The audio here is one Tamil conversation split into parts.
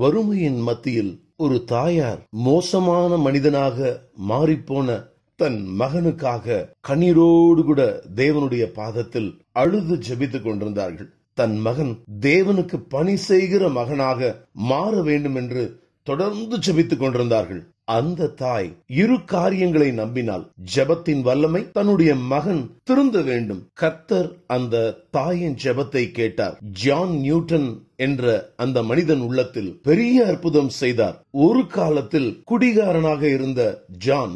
வறுமையின் மத்தியில் ஒரு தாயார் மோசமான மனிதனாக மாறிப்போன தன் மகனுக்காக கண்ணீரோடு கூட தேவனுடைய பாதத்தில் அழுது ஜபித்துக் கொண்டிருந்தார்கள் தன் மகன் தேவனுக்கு பணி செய்கிற மகனாக மாற வேண்டும் என்று தொடர்ந்து ஜெபித்துக் கொண்டிருந்தார்கள் அந்த தாய் இரு காரியங்களை நம்பினால் ஜெபத்தின் வல்லமை தன்னுடைய மகன் திருந்த வேண்டும் கத்தர் அந்த தாயின் ஜெபத்தை கேட்டார் ஜான் நியூட்டன் என்ற அந்த மனிதன் உள்ளத்தில் பெரிய அற்புதம் செய்தார் ஒரு காலத்தில் குடிகாரனாக இருந்த ஜான்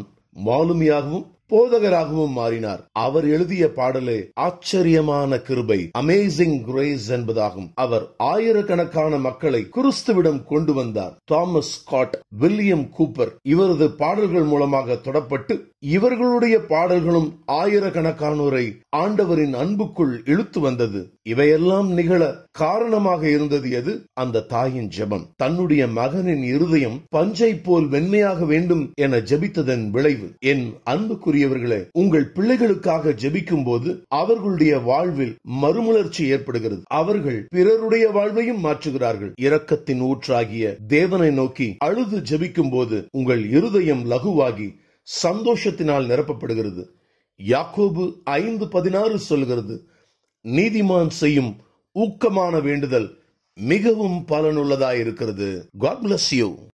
மாலுமியாகவும் போதகராகவும் மாறினார் அவர் எழுதிய பாடலே ஆச்சரியமான கிருபை அமேசிங் கிரேஸ் என்பதாகும் அவர் ஆயிரக்கணக்கான மக்களை கிறிஸ்துவிடம் கொண்டு வந்தார் தாமஸ் ஸ்காட் வில்லியம் கூப்பர் இவரது பாடல்கள் மூலமாக தொடப்பட்டு இவர்களுடைய பாடல்களும் ஆயிரக்கணக்கானோரை ஆண்டவரின் அன்புக்குள் இழுத்து வந்தது இவையெல்லாம் நிகழ காரணமாக இருந்தது எது அந்த தாயின் ஜெபம் தன்னுடைய மகனின் இருதயம் பஞ்சை போல் வெண்மையாக வேண்டும் என ஜெபித்ததன் விளைவு என் அன்புக்குரியவர்களே உங்கள் பிள்ளைகளுக்காக ஜெபிக்கும் போது அவர்களுடைய வாழ்வில் மறுமலர்ச்சி ஏற்படுகிறது அவர்கள் பிறருடைய வாழ்வையும் மாற்றுகிறார்கள் இரக்கத்தின் ஊற்றாகிய தேவனை நோக்கி அழுது ஜெபிக்கும் போது உங்கள் இருதயம் லகுவாகி சந்தோஷத்தினால் நிரப்பப்படுகிறது யாக்கோபு ஐந்து பதினாறு சொல்கிறது நீதிமான் செய்யும் ஊக்கமான வேண்டுதல் மிகவும் பலனுள்ளதாயிருக்கிறது காட் பிளஸ் யூ